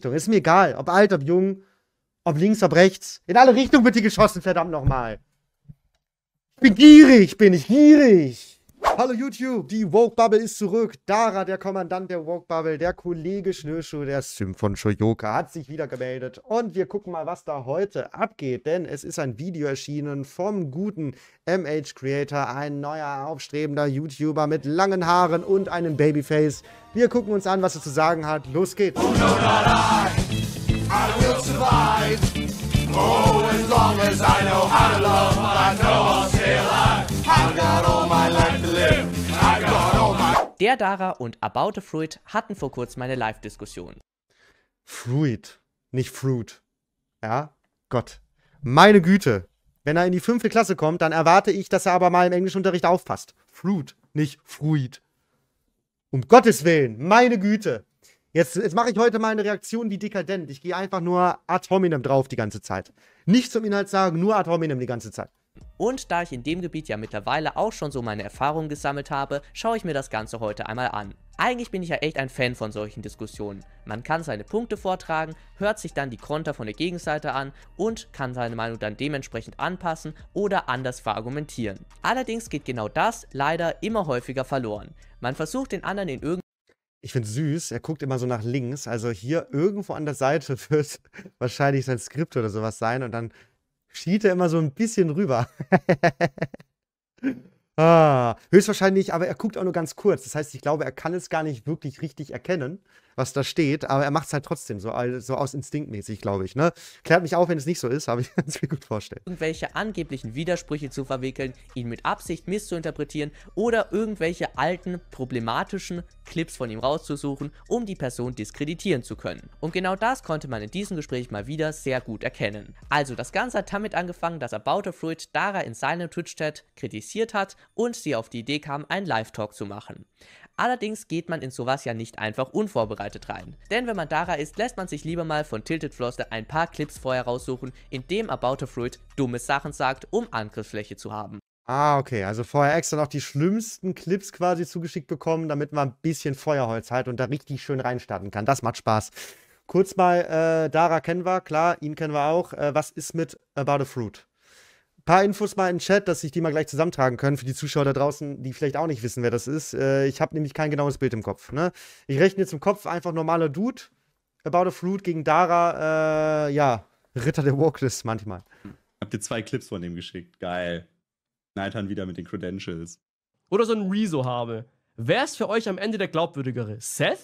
Richtung. Ist mir egal, ob alt, ob jung, ob links, ob rechts. In alle Richtungen wird hier geschossen, verdammt nochmal. Ich bin gierig, bin ich gierig. Hallo YouTube, die Woke Bubble ist zurück. Dara, der Kommandant der Woke Bubble, der Kollege Schnürschuh, der Sim von Shoyoka, hat sich wieder gemeldet. Und wir gucken mal, was da heute abgeht, denn es ist ein Video erschienen vom guten MH Creator, ein neuer aufstrebender YouTuber mit langen Haaren und einem Babyface. Wir gucken uns an, was er zu sagen hat. Los geht's. Oh, no, not I, I will survive. Oh, as long as I know how to love, I know I'll stay alive. Der Dara und About a Fruit hatten vor kurzem eine Live-Diskussion. Fruit, nicht Fruit. Ja, Gott. Meine Güte. Wenn er in die fünfte Klasse kommt, dann erwarte ich, dass er aber mal im Englischunterricht aufpasst. Fruit, nicht Fruit. Um Gottes Willen, meine Güte. Jetzt, jetzt mache ich heute mal eine Reaktion wie dekadent. Ich gehe einfach nur ad hominem drauf die ganze Zeit. Nicht zum Inhalt sagen, nur ad hominem die ganze Zeit. Und da ich in dem Gebiet ja mittlerweile auch schon so meine Erfahrungen gesammelt habe, schaue ich mir das Ganze heute einmal an. Eigentlich bin ich ja echt ein Fan von solchen Diskussionen. Man kann seine Punkte vortragen, hört sich dann die Konter von der Gegenseite an und kann seine Meinung dann dementsprechend anpassen oder anders verargumentieren. Allerdings geht genau das leider immer häufiger verloren. Man versucht den anderen in irgendeinem ich finde süß, er guckt immer so nach links. Also hier irgendwo an der Seite wird wahrscheinlich sein Skript oder sowas sein. Und dann schielt er immer so ein bisschen rüber. Ah, höchstwahrscheinlich, aber er guckt auch nur ganz kurz. Das heißt, ich glaube, er kann es gar nicht wirklich richtig erkennen, was da steht, aber er macht es halt trotzdem, so, so aus instinktmäßig, glaube ich. Ne? Klärt mich auf, wenn es nicht so ist, habe ich kann es mir gut vorstellen. Irgendwelche angeblichen Widersprüche zu verwickeln, ihn mit Absicht misszuinterpretieren oder irgendwelche alten, problematischen Clips von ihm rauszusuchen, um die Person diskreditieren zu können. Und genau das konnte man in diesem Gespräch mal wieder sehr gut erkennen. Also, das Ganze hat damit angefangen, dass er a Fruit Dara in seinem Twitch-Chat kritisiert hat und sie auf die Idee kam, einen Live-Talk zu machen. Allerdings geht man in sowas ja nicht einfach unvorbereitet rein. Denn wenn man Dara ist, lässt man sich lieber mal von Tilted Floster ein paar Clips vorher raussuchen, in dem About a Fruit dumme Sachen sagt, um Angriffsfläche zu haben. Ah, okay. Also vorher extra noch die schlimmsten Clips quasi zugeschickt bekommen, damit man ein bisschen Feuerholz hat und da richtig schön reinstarten kann. Das macht Spaß. Kurz mal, äh, Dara kennen wir, klar, ihn kennen wir auch. Äh, was ist mit About a Fruit? paar Infos mal in den Chat, dass ich die mal gleich zusammentragen können für die Zuschauer da draußen, die vielleicht auch nicht wissen, wer das ist. Äh, ich habe nämlich kein genaues Bild im Kopf. Ne? Ich rechne jetzt im Kopf einfach normaler Dude, About a Fruit gegen Dara, äh, ja, Ritter der Walkless manchmal. Hm. Habt ihr zwei Clips von ihm geschickt? Geil. Nathan wieder mit den Credentials. Oder so ein Rezo habe. Wer ist für euch am Ende der glaubwürdigere? Seth?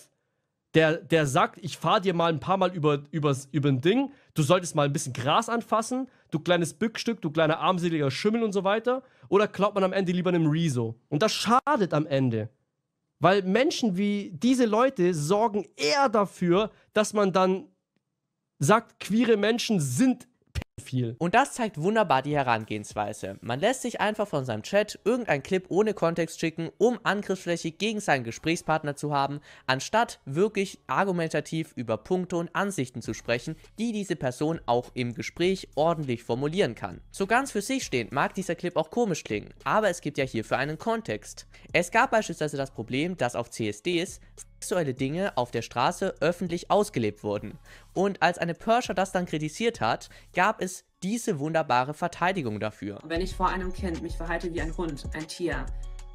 Der, der sagt, ich fahr dir mal ein paar Mal über, über, über ein Ding, du solltest mal ein bisschen Gras anfassen, du kleines Bückstück, du kleiner armseliger Schimmel und so weiter? Oder klaut man am Ende lieber einem Rezo? Und das schadet am Ende. Weil Menschen wie diese Leute sorgen eher dafür, dass man dann sagt, queere Menschen sind viel. Und das zeigt wunderbar die Herangehensweise. Man lässt sich einfach von seinem Chat irgendein Clip ohne Kontext schicken, um Angriffsfläche gegen seinen Gesprächspartner zu haben, anstatt wirklich argumentativ über Punkte und Ansichten zu sprechen, die diese Person auch im Gespräch ordentlich formulieren kann. So ganz für sich stehend mag dieser Clip auch komisch klingen, aber es gibt ja hierfür einen Kontext. Es gab beispielsweise das Problem, dass auf CSDs sexuelle Dinge auf der Straße öffentlich ausgelebt wurden. Und als eine Perscher das dann kritisiert hat, gab es diese wunderbare Verteidigung dafür. Wenn ich vor einem Kind mich verhalte wie ein Hund, ein Tier,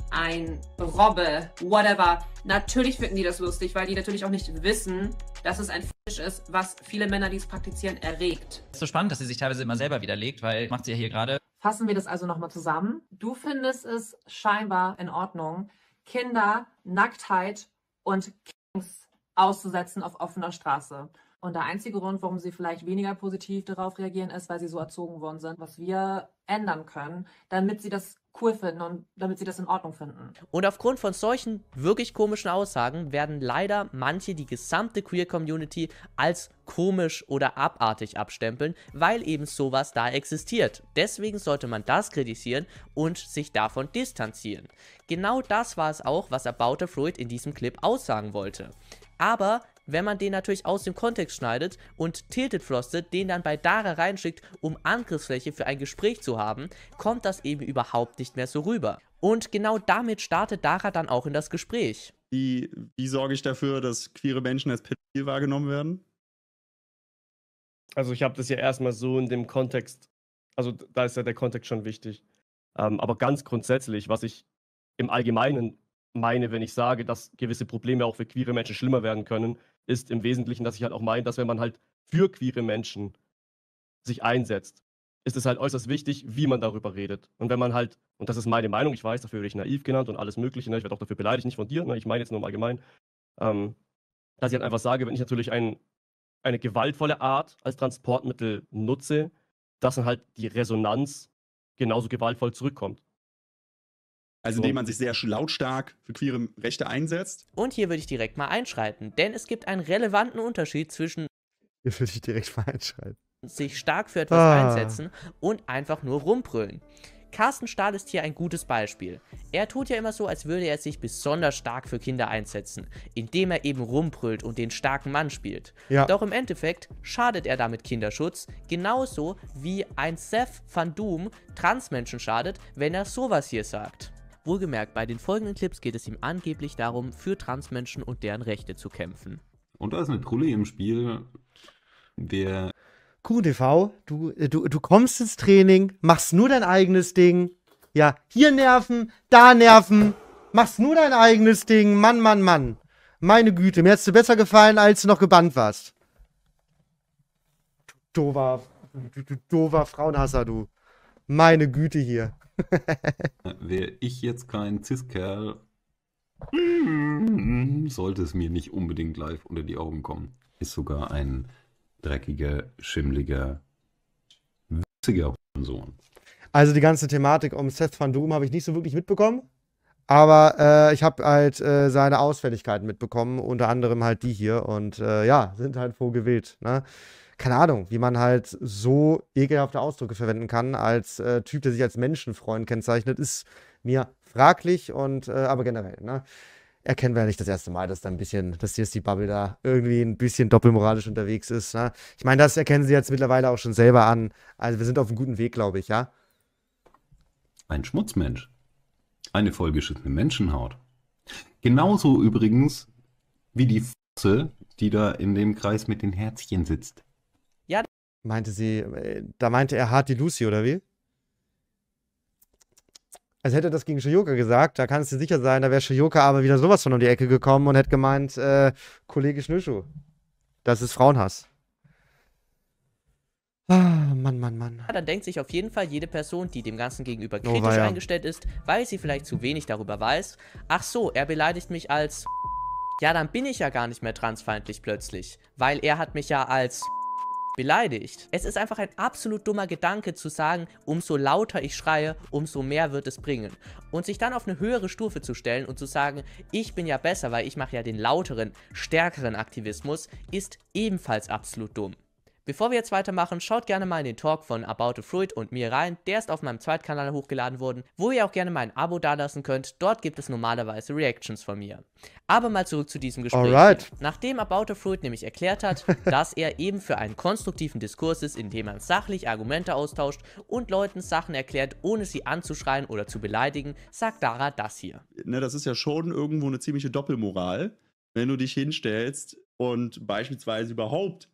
ein Robbe, whatever. Natürlich finden die das lustig, weil die natürlich auch nicht wissen, dass es ein Fisch ist, was viele Männer, die es praktizieren, erregt. Es ist so spannend, dass sie sich teilweise immer selber widerlegt, weil macht sie ja hier gerade. Fassen wir das also nochmal zusammen. Du findest es scheinbar in Ordnung, Kinder Nacktheit und Kings auszusetzen auf offener Straße. Und der einzige Grund, warum sie vielleicht weniger positiv darauf reagieren, ist, weil sie so erzogen worden sind, was wir ändern können, damit sie das cool finden und damit sie das in Ordnung finden. Und aufgrund von solchen wirklich komischen Aussagen werden leider manche die gesamte Queer-Community als komisch oder abartig abstempeln, weil eben sowas da existiert. Deswegen sollte man das kritisieren und sich davon distanzieren. Genau das war es auch, was About a Freud in diesem Clip aussagen wollte. Aber wenn man den natürlich aus dem Kontext schneidet und Tilted Frosted den dann bei Dara reinschickt, um Angriffsfläche für ein Gespräch zu haben, kommt das eben überhaupt nicht mehr so rüber. Und genau damit startet Dara dann auch in das Gespräch. Wie, wie sorge ich dafür, dass queere Menschen als pädophil wahrgenommen werden? Also ich habe das ja erstmal so in dem Kontext, also da ist ja der Kontext schon wichtig. Ähm, aber ganz grundsätzlich, was ich im Allgemeinen meine, wenn ich sage, dass gewisse Probleme auch für queere Menschen schlimmer werden können, ist im Wesentlichen, dass ich halt auch meine, dass wenn man halt für queere Menschen sich einsetzt, ist es halt äußerst wichtig, wie man darüber redet. Und wenn man halt, und das ist meine Meinung, ich weiß, dafür werde ich naiv genannt und alles Mögliche, ne? ich werde auch dafür beleidigt, nicht von dir, ne? ich meine jetzt nur im Allgemeinen, ähm, dass ich halt einfach sage, wenn ich natürlich ein, eine gewaltvolle Art als Transportmittel nutze, dass dann halt die Resonanz genauso gewaltvoll zurückkommt. Also indem man sich sehr lautstark für queere Rechte einsetzt. Und hier würde ich direkt mal einschreiten, denn es gibt einen relevanten Unterschied zwischen hier würde ich direkt mal einschreiten. sich stark für etwas ah. einsetzen und einfach nur rumbrüllen. Carsten Stahl ist hier ein gutes Beispiel. Er tut ja immer so, als würde er sich besonders stark für Kinder einsetzen, indem er eben rumbrüllt und den starken Mann spielt. Ja. Doch im Endeffekt schadet er damit Kinderschutz, genauso wie ein Seth van Doom Transmenschen schadet, wenn er sowas hier sagt. Wohlgemerkt, bei den folgenden Clips geht es ihm angeblich darum, für Transmenschen und deren Rechte zu kämpfen. Und da ist eine Trulle im Spiel, der. QTV, du, äh, du, du kommst ins Training, machst nur dein eigenes Ding. Ja, hier Nerven, da Nerven, machst nur dein eigenes Ding. Mann, Mann, Mann. Meine Güte, mir hättest du besser gefallen, als du noch gebannt warst. Du dover, du, du, dover Frauenhasser, du. Meine Güte hier. Wäre ich jetzt kein Cis-Kerl, mhm. sollte es mir nicht unbedingt live unter die Augen kommen. Ist sogar ein dreckiger, schimmliger, witziger Sohn. Also die ganze Thematik um Seth Van Doom habe ich nicht so wirklich mitbekommen. Aber äh, ich habe halt äh, seine Ausfälligkeiten mitbekommen, unter anderem halt die hier. Und äh, ja, sind halt froh gewählt. Ne? keine Ahnung, wie man halt so ekelhafte Ausdrücke verwenden kann als äh, Typ, der sich als Menschenfreund kennzeichnet, ist mir fraglich und äh, aber generell, ne? Erkennen wir ja nicht das erste Mal, dass da ein bisschen, dass hier die Bubble da irgendwie ein bisschen doppelmoralisch unterwegs ist. Ne? Ich meine, das erkennen sie jetzt mittlerweile auch schon selber an. Also wir sind auf einem guten Weg, glaube ich, ja. Ein Schmutzmensch. Eine vollgeschissene Menschenhaut. Genauso übrigens wie die Fosse, die da in dem Kreis mit den Herzchen sitzt. Meinte sie, äh, da meinte er hart die Lucy, oder wie? Als hätte er das gegen Shioka gesagt, da kannst du sicher sein, da wäre Shioka aber wieder sowas von um die Ecke gekommen und hätte gemeint, äh, Kollege Schnüschu, das ist Frauenhass. Ah, Mann, Mann, Mann. Ja, dann denkt sich auf jeden Fall jede Person, die dem Ganzen gegenüber oh, kritisch oh, ja. eingestellt ist, weil sie vielleicht zu wenig darüber weiß. Ach so, er beleidigt mich als. Ja, dann bin ich ja gar nicht mehr transfeindlich plötzlich, weil er hat mich ja als beleidigt. Es ist einfach ein absolut dummer Gedanke zu sagen, umso lauter ich schreie, umso mehr wird es bringen. Und sich dann auf eine höhere Stufe zu stellen und zu sagen, ich bin ja besser, weil ich mache ja den lauteren, stärkeren Aktivismus, ist ebenfalls absolut dumm. Bevor wir jetzt weitermachen, schaut gerne mal in den Talk von About the Fruit und mir rein, der ist auf meinem Zweitkanal hochgeladen worden, wo ihr auch gerne mal ein Abo dalassen könnt, dort gibt es normalerweise Reactions von mir. Aber mal zurück zu diesem Gespräch. Alright. Nachdem About the Fruit nämlich erklärt hat, dass er eben für einen konstruktiven Diskurs ist, in dem man sachlich Argumente austauscht und Leuten Sachen erklärt, ohne sie anzuschreien oder zu beleidigen, sagt Dara das hier. Ne, das ist ja schon irgendwo eine ziemliche Doppelmoral, wenn du dich hinstellst und beispielsweise überhaupt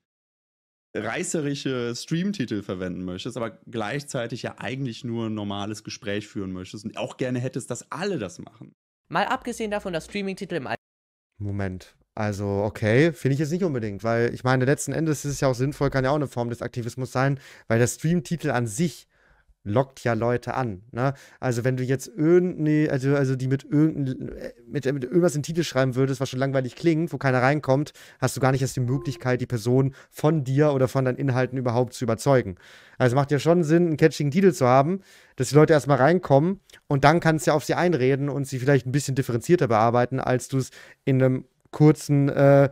reißerische Streamtitel verwenden möchtest, aber gleichzeitig ja eigentlich nur ein normales Gespräch führen möchtest und auch gerne hättest, dass alle das machen. Mal abgesehen davon, dass Streaming-Titel im All Moment. Also, okay, finde ich jetzt nicht unbedingt, weil ich meine, letzten Endes ist es ja auch sinnvoll, kann ja auch eine Form des Aktivismus sein, weil der Streamtitel an sich lockt ja Leute an. Ne? Also wenn du jetzt irgendeine, also, also die mit, irgend, äh, mit, mit irgendwas in den Titel schreiben würdest, was schon langweilig klingt, wo keiner reinkommt, hast du gar nicht erst die Möglichkeit, die Person von dir oder von deinen Inhalten überhaupt zu überzeugen. Also macht ja schon Sinn, einen catchigen Titel zu haben, dass die Leute erstmal reinkommen und dann kannst du ja auf sie einreden und sie vielleicht ein bisschen differenzierter bearbeiten, als du es in einem kurzen äh,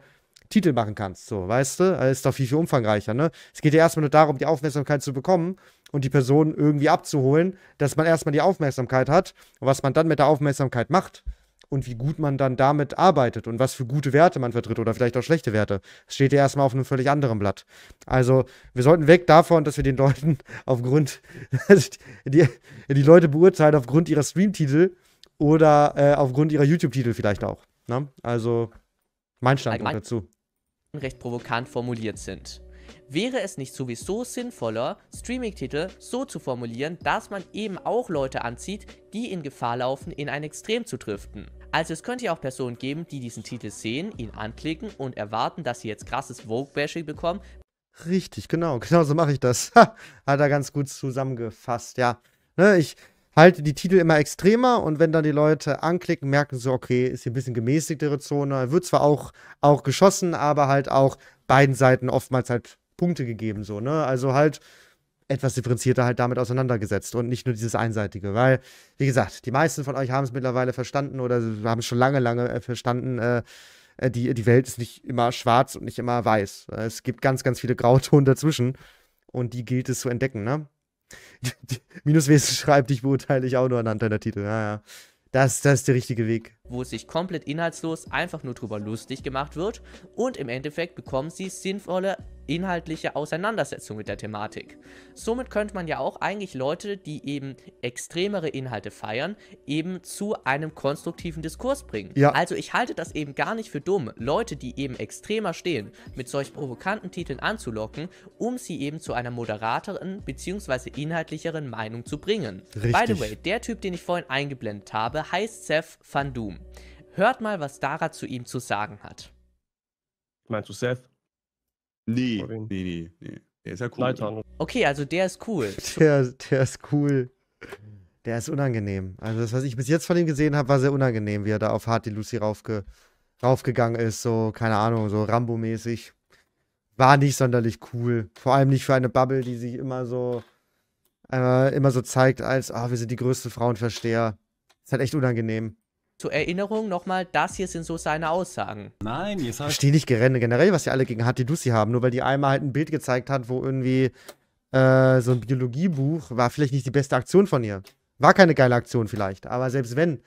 Titel machen kannst. So, weißt du? Also ist doch viel, viel umfangreicher, ne? Es geht ja erstmal nur darum, die Aufmerksamkeit zu bekommen und die Person irgendwie abzuholen, dass man erstmal die Aufmerksamkeit hat und was man dann mit der Aufmerksamkeit macht und wie gut man dann damit arbeitet und was für gute Werte man vertritt oder vielleicht auch schlechte Werte. Das steht ja erstmal auf einem völlig anderen Blatt. Also wir sollten weg davon, dass wir den Leuten aufgrund, die, die Leute beurteilen aufgrund ihrer Streamtitel oder äh, aufgrund ihrer YouTube-Titel vielleicht auch. Ne? Also mein Standpunkt Allgemein dazu. Recht provokant formuliert sind. Wäre es nicht sowieso sinnvoller, Streaming-Titel so zu formulieren, dass man eben auch Leute anzieht, die in Gefahr laufen, in ein Extrem zu driften? Also es könnte ja auch Personen geben, die diesen Titel sehen, ihn anklicken und erwarten, dass sie jetzt krasses Vogue-Bashing bekommen. Richtig, genau, genau so mache ich das. Ha, hat er ganz gut zusammengefasst, ja. Ne, ich halte die Titel immer extremer und wenn dann die Leute anklicken, merken sie, okay, ist hier ein bisschen gemäßigtere Zone. Wird zwar auch, auch geschossen, aber halt auch beiden Seiten oftmals halt Punkte gegeben, so, ne? Also halt etwas differenzierter halt damit auseinandergesetzt und nicht nur dieses einseitige, weil, wie gesagt, die meisten von euch haben es mittlerweile verstanden oder haben es schon lange, lange äh, verstanden, äh, äh, die, die Welt ist nicht immer schwarz und nicht immer weiß. Es gibt ganz, ganz viele Grautonen dazwischen und die gilt es zu entdecken, ne? Minuswesen schreibt, ich beurteile dich auch nur anhand deiner Titel. Naja, das, das ist der richtige Weg wo es sich komplett inhaltslos einfach nur drüber lustig gemacht wird und im Endeffekt bekommen sie sinnvolle inhaltliche Auseinandersetzung mit der Thematik. Somit könnte man ja auch eigentlich Leute, die eben extremere Inhalte feiern, eben zu einem konstruktiven Diskurs bringen. Ja. Also ich halte das eben gar nicht für dumm, Leute, die eben extremer stehen, mit solch provokanten Titeln anzulocken, um sie eben zu einer moderateren bzw. inhaltlicheren Meinung zu bringen. Richtig. By the way, der Typ, den ich vorhin eingeblendet habe, heißt Seth Van Doom um. Hört mal, was Dara zu ihm zu sagen hat. Meinst du Seth? Nee, nee, nee, nee. Der ist ja cool. Leiter. Okay, also der ist cool. Der, der ist cool. Der ist unangenehm. Also das, was ich bis jetzt von ihm gesehen habe, war sehr unangenehm, wie er da auf Hardy Lucy raufge raufgegangen ist. So, keine Ahnung, so Rambo-mäßig. War nicht sonderlich cool. Vor allem nicht für eine Bubble, die sich immer so äh, immer so zeigt als, oh, wir sind die größten Frauenversteher. Ist halt echt unangenehm. Zur Erinnerung nochmal, das hier sind so seine Aussagen. Nein, jetzt habe ich. Verstehe nicht generell, was sie alle gegen Hattie Dussi haben, nur weil die einmal halt ein Bild gezeigt hat, wo irgendwie äh, so ein Biologiebuch war vielleicht nicht die beste Aktion von ihr. War keine geile Aktion vielleicht, aber selbst wenn,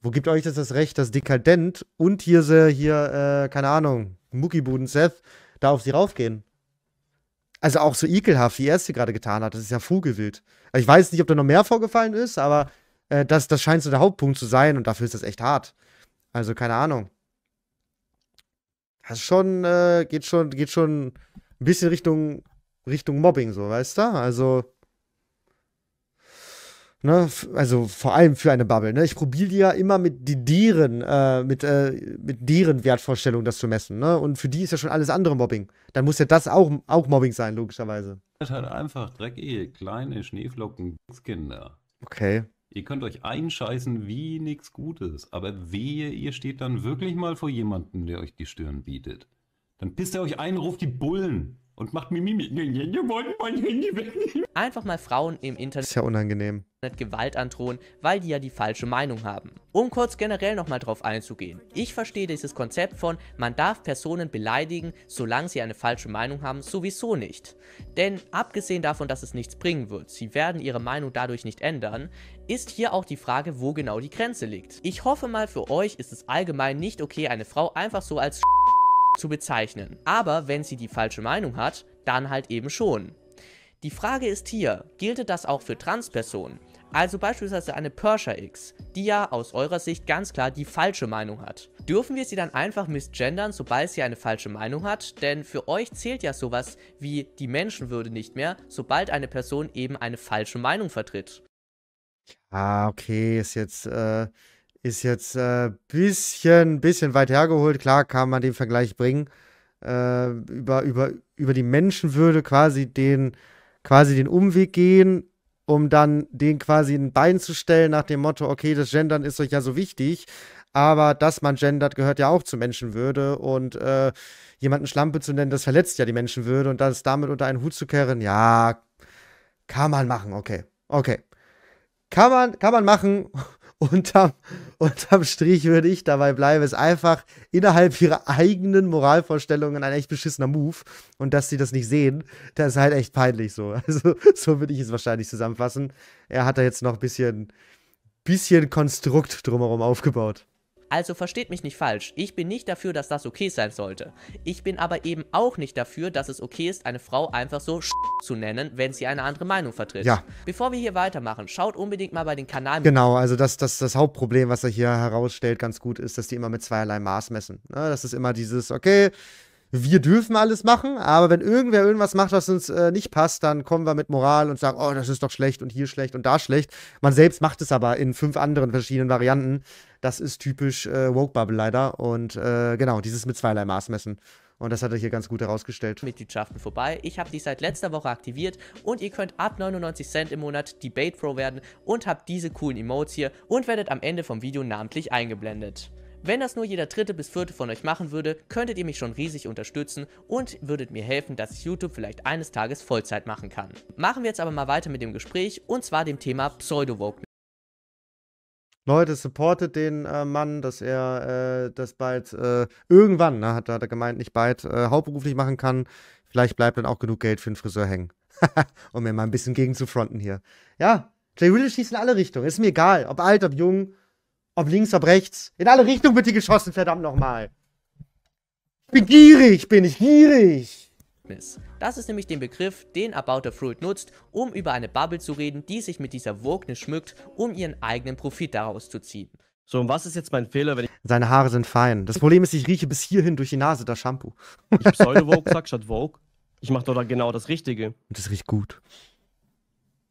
wo gibt euch das das Recht, dass Dekadent und hier, hier äh, keine Ahnung, Muckibuden Seth da auf sie raufgehen? Also auch so ekelhaft, wie er es hier gerade getan hat. Das ist ja vogelwild. ich weiß nicht, ob da noch mehr vorgefallen ist, aber äh, das, das scheint so der Hauptpunkt zu sein und dafür ist das echt hart. Also keine Ahnung. Das schon, äh, geht schon, geht schon ein bisschen Richtung, Richtung Mobbing, so, weißt du? Also, ne, also vor allem für eine Bubble, ne? Ich probiere ja immer mit die deren, äh, mit, äh, mit deren Wertvorstellung das zu messen, ne? Und für die ist ja schon alles andere Mobbing. Dann muss ja das auch, auch Mobbing sein, logischerweise. Das ist halt, halt einfach dreckige, kleine Schneeflocken, Kinder. Okay. Ihr könnt euch einscheißen wie nichts Gutes, aber wehe, ihr steht dann wirklich mal vor jemandem, der euch die Stirn bietet. Dann pisst er euch ein, ruft die Bullen und macht Mimimi. Wir wollen mein Handy wegnehmen. Einfach mal Frauen im Internet. Ist ja unangenehm. Gewalt androhen, weil die ja die falsche Meinung haben. Um kurz generell nochmal drauf einzugehen. Ich verstehe dieses Konzept von, man darf Personen beleidigen, solange sie eine falsche Meinung haben, sowieso nicht. Denn abgesehen davon, dass es nichts bringen wird, sie werden ihre Meinung dadurch nicht ändern, ist hier auch die Frage, wo genau die Grenze liegt. Ich hoffe mal, für euch ist es allgemein nicht okay, eine Frau einfach so als Sch*** zu bezeichnen. Aber wenn sie die falsche Meinung hat, dann halt eben schon. Die Frage ist hier, gilt das auch für Transpersonen? Also beispielsweise eine Persia X, die ja aus eurer Sicht ganz klar die falsche Meinung hat. Dürfen wir sie dann einfach misgendern, sobald sie eine falsche Meinung hat? Denn für euch zählt ja sowas wie die Menschenwürde nicht mehr, sobald eine Person eben eine falsche Meinung vertritt. Ah, okay, ist jetzt äh, ist jetzt ein äh, bisschen, bisschen weit hergeholt. Klar kann man den Vergleich bringen. Äh, über, über, über die Menschenwürde quasi den, quasi den Umweg gehen, um dann den quasi ein Bein zu stellen nach dem Motto, okay, das Gendern ist euch ja so wichtig, aber dass man gendert, gehört ja auch zur Menschenwürde und äh, jemanden Schlampe zu nennen, das verletzt ja die Menschenwürde und das damit unter einen Hut zu kehren, ja, kann man machen, okay, okay. Kann man, kann man machen unterm, unterm Strich würde ich dabei bleiben, ist einfach innerhalb ihrer eigenen Moralvorstellungen ein echt beschissener Move. Und dass sie das nicht sehen, das ist halt echt peinlich so. Also, so würde ich es wahrscheinlich zusammenfassen. Er hat da jetzt noch ein bisschen, bisschen Konstrukt drumherum aufgebaut. Also versteht mich nicht falsch, ich bin nicht dafür, dass das okay sein sollte. Ich bin aber eben auch nicht dafür, dass es okay ist, eine Frau einfach so zu nennen, wenn sie eine andere Meinung vertritt. Ja. Bevor wir hier weitermachen, schaut unbedingt mal bei den Kanal. Genau, also das, das, das Hauptproblem, was er hier herausstellt, ganz gut ist, dass die immer mit zweierlei Maß messen. Ne, das ist immer dieses, okay, wir dürfen alles machen, aber wenn irgendwer irgendwas macht, was uns äh, nicht passt, dann kommen wir mit Moral und sagen, oh, das ist doch schlecht und hier schlecht und da schlecht. Man selbst macht es aber in fünf anderen verschiedenen Varianten. Das ist typisch äh, Woke Bubble leider und äh, genau, dieses mit zweierlei Maß messen. Und das hat er hier ganz gut herausgestellt. Mitgliedschaften vorbei. Ich habe die seit letzter Woche aktiviert und ihr könnt ab 99 Cent im Monat Debate Pro werden und habt diese coolen Emotes hier und werdet am Ende vom Video namentlich eingeblendet. Wenn das nur jeder dritte bis vierte von euch machen würde, könntet ihr mich schon riesig unterstützen und würdet mir helfen, dass ich YouTube vielleicht eines Tages Vollzeit machen kann. Machen wir jetzt aber mal weiter mit dem Gespräch und zwar dem Thema Pseudo-Woke. Leute, supportet den äh, Mann, dass er äh, das bald äh, irgendwann, ne, hat, hat, er gemeint, nicht bald äh, hauptberuflich machen kann. Vielleicht bleibt dann auch genug Geld für den Friseur hängen. um mir mal ein bisschen gegen zu fronten hier. Ja, Jay Willis schießt in alle Richtungen. Ist mir egal, ob alt, ob jung. Ob links, ob rechts. In alle Richtungen wird die geschossen, verdammt nochmal. Ich bin gierig, bin ich gierig. Das ist nämlich der Begriff, den About the Fruit nutzt, um über eine Bubble zu reden, die sich mit dieser Wognis schmückt, um ihren eigenen Profit daraus zu ziehen. So, und was ist jetzt mein Fehler, wenn ich... Seine Haare sind fein. Das Problem ist, ich rieche bis hierhin durch die Nase das Shampoo. ich pseudo-Vogue statt Vogue. Ich mache doch da genau das Richtige. Und das riecht gut.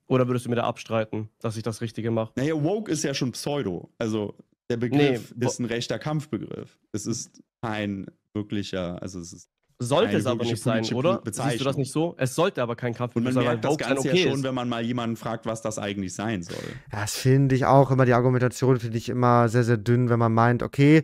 Oder würdest du mir da abstreiten, dass ich das Richtige mache? Naja, woke ist ja schon Pseudo. Also der Begriff nee, ist ein rechter Kampfbegriff. Es ist kein wirklicher, also es ist sollte es aber nicht sein, oder? Siehst du das nicht so? Es sollte aber kein Kampfbegriff sein. Und man merkt das Ganze okay ja schon, ist. wenn man mal jemanden fragt, was das eigentlich sein soll. Das finde ich auch immer, die Argumentation finde ich immer sehr, sehr dünn, wenn man meint, okay,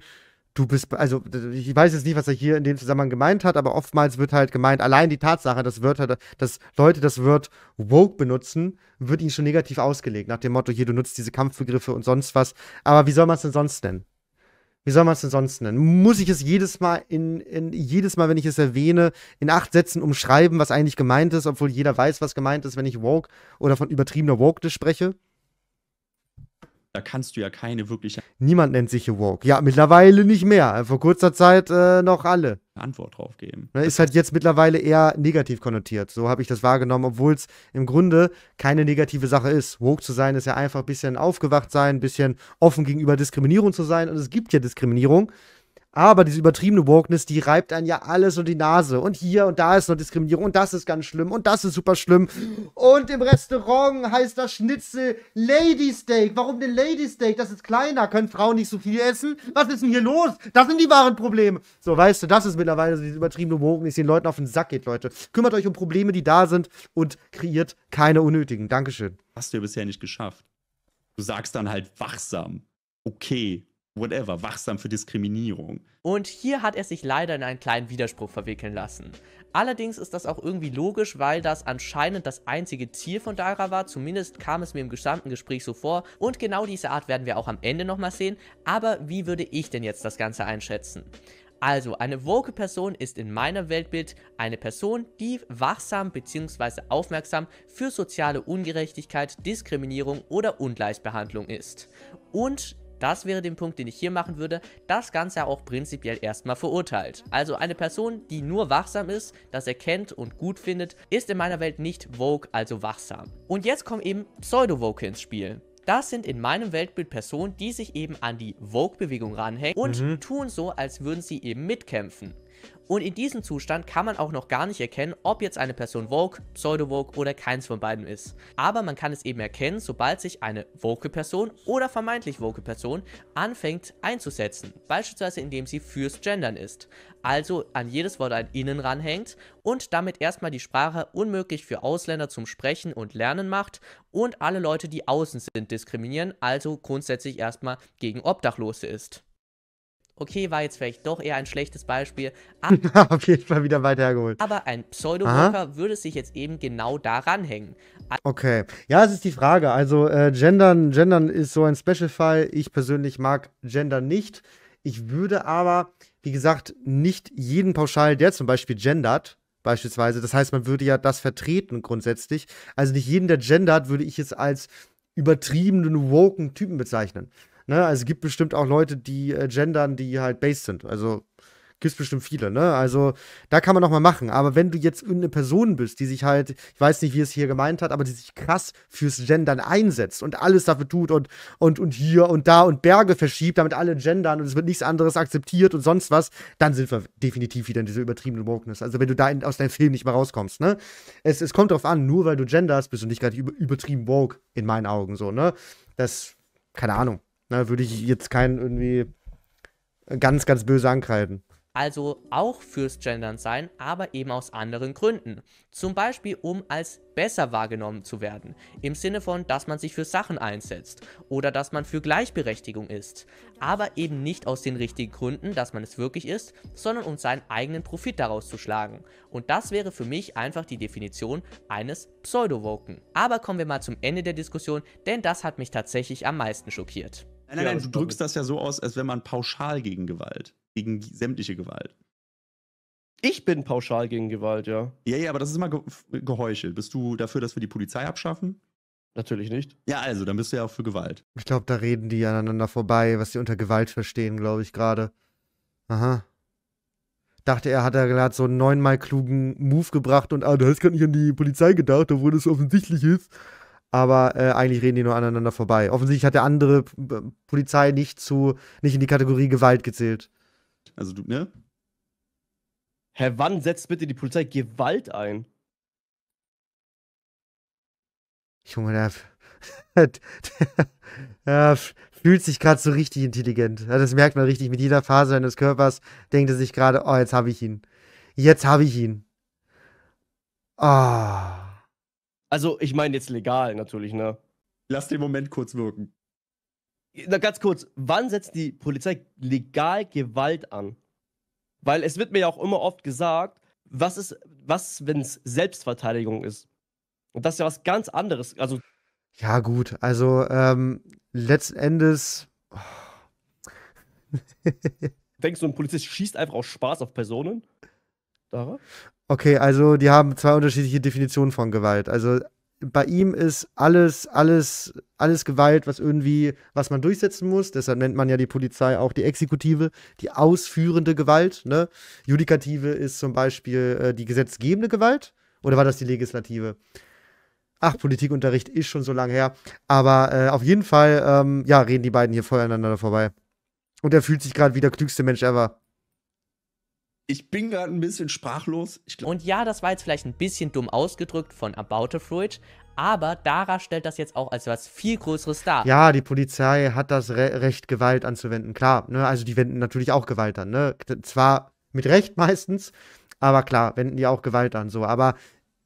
du bist, also ich weiß jetzt nicht, was er hier in dem Zusammenhang gemeint hat, aber oftmals wird halt gemeint, allein die Tatsache, dass, Wörter, dass Leute das Wort woke benutzen, wird ihnen schon negativ ausgelegt, nach dem Motto, hier, du nutzt diese Kampfbegriffe und sonst was. Aber wie soll man es denn sonst nennen? Wie soll man es denn sonst nennen? Muss ich es jedes Mal in, in, jedes Mal, wenn ich es erwähne, in acht Sätzen umschreiben, was eigentlich gemeint ist, obwohl jeder weiß, was gemeint ist, wenn ich woke oder von übertriebener Wokeness spreche? da kannst du ja keine wirkliche. Niemand nennt sich woke. Ja, mittlerweile nicht mehr. Vor kurzer Zeit äh, noch alle. Antwort drauf geben. Ne, ist halt jetzt mittlerweile eher negativ konnotiert. So habe ich das wahrgenommen, obwohl es im Grunde keine negative Sache ist. Woke zu sein ist ja einfach ein bisschen aufgewacht sein, ein bisschen offen gegenüber Diskriminierung zu sein. Und es gibt ja Diskriminierung. Aber diese übertriebene Wokeness, die reibt einen ja alles und die Nase. Und hier und da ist noch Diskriminierung und das ist ganz schlimm und das ist super schlimm. Und im Restaurant heißt das Schnitzel Lady Steak. Warum denn Lady Steak? Das ist kleiner. Können Frauen nicht so viel essen? Was ist denn hier los? Das sind die wahren Probleme. So, weißt du, das ist mittlerweile so diese übertriebene Wokeness, die den Leuten auf den Sack geht, Leute. Kümmert euch um Probleme, die da sind und kreiert keine unnötigen. Dankeschön. Hast du ja bisher nicht geschafft. Du sagst dann halt wachsam. Okay, whatever, wachsam für Diskriminierung. Und hier hat er sich leider in einen kleinen Widerspruch verwickeln lassen. Allerdings ist das auch irgendwie logisch, weil das anscheinend das einzige Ziel von Dara war, zumindest kam es mir im gesamten Gespräch so vor und genau diese Art werden wir auch am Ende nochmal sehen, aber wie würde ich denn jetzt das Ganze einschätzen? Also, eine woke Person ist in meinem Weltbild eine Person, die wachsam bzw. aufmerksam für soziale Ungerechtigkeit, Diskriminierung oder Ungleichbehandlung ist. Und das wäre der Punkt, den ich hier machen würde. Das Ganze auch prinzipiell erstmal verurteilt. Also eine Person, die nur wachsam ist, das erkennt und gut findet, ist in meiner Welt nicht Vogue, also wachsam. Und jetzt kommen eben Pseudo-Vogue ins Spiel. Das sind in meinem Weltbild Personen, die sich eben an die Vogue-Bewegung ranhängen und mhm. tun so, als würden sie eben mitkämpfen. Und in diesem Zustand kann man auch noch gar nicht erkennen, ob jetzt eine Person Vogue, pseudo vogue oder keins von beiden ist. Aber man kann es eben erkennen, sobald sich eine vogue Person oder vermeintlich vogue Person anfängt einzusetzen. Beispielsweise indem sie fürs Gendern ist. Also an jedes Wort ein Innen ranhängt und damit erstmal die Sprache unmöglich für Ausländer zum Sprechen und Lernen macht und alle Leute, die außen sind, diskriminieren, also grundsätzlich erstmal gegen Obdachlose ist. Okay, war jetzt vielleicht doch eher ein schlechtes Beispiel. Aber, Auf jeden Fall wieder weitergeholt. Aber ein Pseudo-Worker würde sich jetzt eben genau daran hängen. Okay, ja, es ist die Frage. Also äh, Gendern, Gendern ist so ein Special-Fall. Ich persönlich mag Gendern nicht. Ich würde aber, wie gesagt, nicht jeden pauschal, der zum Beispiel gendert, beispielsweise, das heißt, man würde ja das vertreten grundsätzlich. Also nicht jeden, der gendert, würde ich jetzt als übertriebenen, woken Typen bezeichnen. Ne? Also es gibt bestimmt auch Leute, die äh, gendern, die halt based sind. Also gibt es bestimmt viele, ne? Also da kann man noch mal machen. Aber wenn du jetzt irgendeine Person bist, die sich halt, ich weiß nicht, wie es hier gemeint hat, aber die sich krass fürs Gendern einsetzt und alles dafür tut und, und, und hier und da und Berge verschiebt, damit alle gendern und es wird nichts anderes akzeptiert und sonst was, dann sind wir definitiv wieder in dieser übertriebenen Wokeness. Also wenn du da in, aus deinem Film nicht mehr rauskommst, ne? Es, es kommt drauf an, nur weil du genderst, bist du nicht gerade übertrieben woke, in meinen Augen so, ne? Das, keine Ahnung. Na, würde ich jetzt keinen irgendwie ganz, ganz böse angreifen. Also auch fürs Gendern sein, aber eben aus anderen Gründen. Zum Beispiel, um als besser wahrgenommen zu werden. Im Sinne von, dass man sich für Sachen einsetzt oder dass man für Gleichberechtigung ist. Aber eben nicht aus den richtigen Gründen, dass man es wirklich ist, sondern um seinen eigenen Profit daraus zu schlagen. Und das wäre für mich einfach die Definition eines Pseudowoken. Aber kommen wir mal zum Ende der Diskussion, denn das hat mich tatsächlich am meisten schockiert. Nein, nein, nein, du drückst das ja so aus, als wenn man pauschal gegen Gewalt, gegen sämtliche Gewalt. Ich bin pauschal gegen Gewalt, ja. Ja, ja, aber das ist immer ge geheuchelt. Bist du dafür, dass wir die Polizei abschaffen? Natürlich nicht. Ja, also, dann bist du ja auch für Gewalt. Ich glaube, da reden die aneinander vorbei, was sie unter Gewalt verstehen, glaube ich, gerade. Aha. Dachte er, hat er gerade so einen neunmal klugen Move gebracht und, ah, du hast gar nicht an die Polizei gedacht, obwohl das offensichtlich ist aber äh, eigentlich reden die nur aneinander vorbei. Offensichtlich hat der andere äh, Polizei nicht zu, nicht in die Kategorie Gewalt gezählt. Also du, ne? Hä, wann setzt bitte die Polizei Gewalt ein? Junge, der, der, der fühlt sich gerade so richtig intelligent. Das merkt man richtig. Mit jeder Phase seines Körpers denkt er sich gerade, oh, jetzt habe ich ihn. Jetzt habe ich ihn. Ah. Oh. Also, ich meine jetzt legal natürlich, ne? Lass den Moment kurz wirken. Na, ganz kurz, wann setzt die Polizei legal Gewalt an? Weil es wird mir ja auch immer oft gesagt, was ist, was, wenn es Selbstverteidigung ist? Und das ist ja was ganz anderes. Also. Ja, gut, also ähm, letzten Endes. Denkst du, ein Polizist schießt einfach aus Spaß auf Personen? Dara? Okay, also die haben zwei unterschiedliche Definitionen von Gewalt. Also bei ihm ist alles, alles, alles Gewalt, was irgendwie, was man durchsetzen muss. Deshalb nennt man ja die Polizei auch die Exekutive, die ausführende Gewalt. Ne? Judikative ist zum Beispiel äh, die gesetzgebende Gewalt. Oder war das die Legislative? Ach, Politikunterricht ist schon so lange her. Aber äh, auf jeden Fall, ähm, ja, reden die beiden hier voll aneinander vorbei. Und er fühlt sich gerade wie der klügste Mensch ever. Ich bin gerade ein bisschen sprachlos. und ja, das war jetzt vielleicht ein bisschen dumm ausgedrückt von About a Fruit, aber Dara stellt das jetzt auch als was viel Größeres dar. Ja, die Polizei hat das Re Recht, Gewalt anzuwenden. Klar, ne? also die wenden natürlich auch Gewalt an. Ne? Zwar mit Recht meistens, aber klar, wenden die auch Gewalt an. So, aber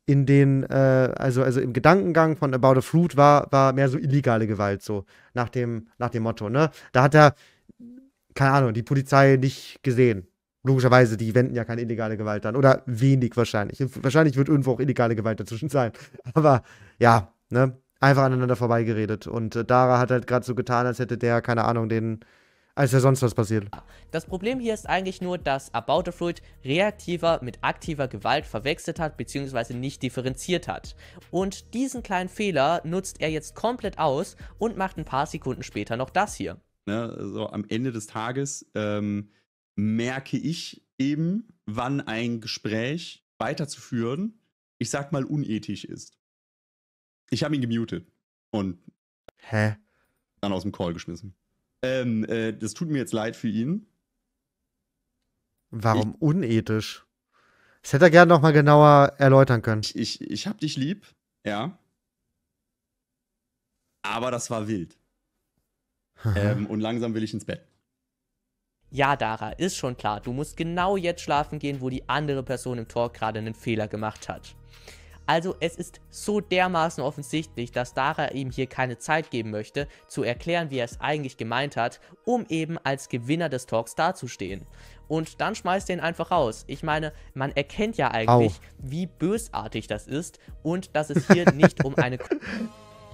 in den, äh, also, also im Gedankengang von About a Fruit war, war mehr so illegale Gewalt, so nach dem, nach dem Motto. Ne? Da hat er, keine Ahnung, die Polizei nicht gesehen. Logischerweise, die wenden ja keine illegale Gewalt an. Oder wenig wahrscheinlich. Wahrscheinlich wird irgendwo auch illegale Gewalt dazwischen sein. Aber ja, ne? Einfach aneinander vorbeigeredet. Und äh, Dara hat halt gerade so getan, als hätte der, keine Ahnung, den, als wäre sonst was passiert. Das Problem hier ist eigentlich nur, dass About the Fruit reaktiver mit aktiver Gewalt verwechselt hat beziehungsweise nicht differenziert hat. Und diesen kleinen Fehler nutzt er jetzt komplett aus und macht ein paar Sekunden später noch das hier. Ne, so am Ende des Tages ähm, merke ich eben, wann ein Gespräch weiterzuführen, ich sag mal, unethisch ist. Ich habe ihn gemutet und Hä? dann aus dem Call geschmissen. Ähm, äh, das tut mir jetzt leid für ihn. Warum ich, unethisch? Das hätte er gerne nochmal genauer erläutern können. Ich, ich, ich hab dich lieb, ja. Aber das war wild. ähm, und langsam will ich ins Bett. Ja, Dara, ist schon klar, du musst genau jetzt schlafen gehen, wo die andere Person im Tor gerade einen Fehler gemacht hat. Also es ist so dermaßen offensichtlich, dass Dara ihm hier keine Zeit geben möchte, zu erklären, wie er es eigentlich gemeint hat, um eben als Gewinner des Talks dazustehen. Und dann schmeißt er ihn einfach raus. Ich meine, man erkennt ja eigentlich, Au. wie bösartig das ist und dass es hier nicht um eine... Ich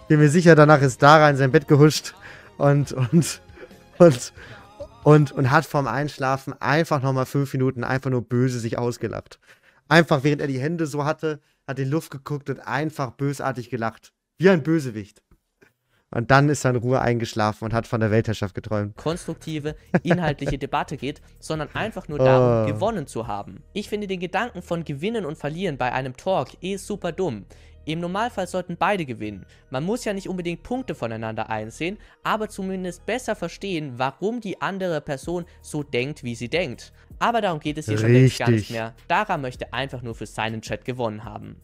Bin mir sicher, danach ist Dara in sein Bett gehuscht und, und, und und, und hat vorm Einschlafen einfach nochmal fünf Minuten einfach nur böse sich ausgelacht. Einfach während er die Hände so hatte, hat in Luft geguckt und einfach bösartig gelacht. Wie ein Bösewicht. Und dann ist er in Ruhe eingeschlafen und hat von der Weltherrschaft geträumt. Konstruktive, inhaltliche Debatte geht, sondern einfach nur darum, oh. gewonnen zu haben. Ich finde den Gedanken von Gewinnen und Verlieren bei einem Talk eh super dumm. Im Normalfall sollten beide gewinnen. Man muss ja nicht unbedingt Punkte voneinander einsehen, aber zumindest besser verstehen, warum die andere Person so denkt, wie sie denkt. Aber darum geht es hier Richtig. schon gar nicht mehr. Dara möchte einfach nur für seinen Chat gewonnen haben.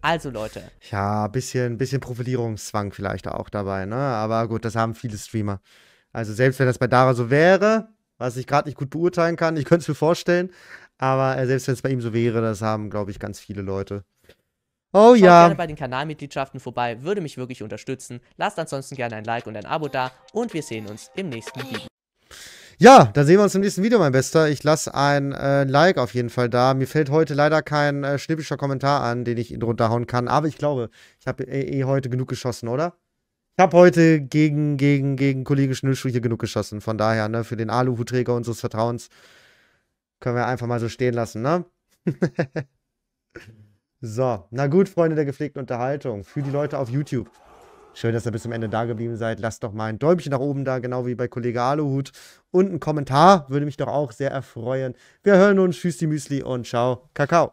Also Leute. Ja, ein bisschen, bisschen Profilierungszwang vielleicht auch dabei, ne? Aber gut, das haben viele Streamer. Also selbst wenn das bei Dara so wäre, was ich gerade nicht gut beurteilen kann, ich könnte es mir vorstellen, aber äh, selbst wenn es bei ihm so wäre, das haben, glaube ich, ganz viele Leute. Oh Schaut ja. gerne bei den Kanalmitgliedschaften vorbei, würde mich wirklich unterstützen. Lasst ansonsten gerne ein Like und ein Abo da und wir sehen uns im nächsten Video. Ja, dann sehen wir uns im nächsten Video, mein Bester. Ich lasse ein äh, Like auf jeden Fall da. Mir fällt heute leider kein äh, schnippischer Kommentar an, den ich drunter hauen kann. Aber ich glaube, ich habe eh, eh heute genug geschossen, oder? Ich habe heute gegen, gegen, gegen Kollege Schnüllschuh hier genug geschossen. Von daher, ne, für den Aluhutträger unseres Vertrauens können wir einfach mal so stehen lassen, ne? So, na gut, Freunde der gepflegten Unterhaltung. Für die Leute auf YouTube. Schön, dass ihr bis zum Ende da geblieben seid. Lasst doch mal ein Däumchen nach oben da, genau wie bei Kollege Aluhut. Und ein Kommentar würde mich doch auch sehr erfreuen. Wir hören uns. Tschüss, die Müsli und ciao, Kakao.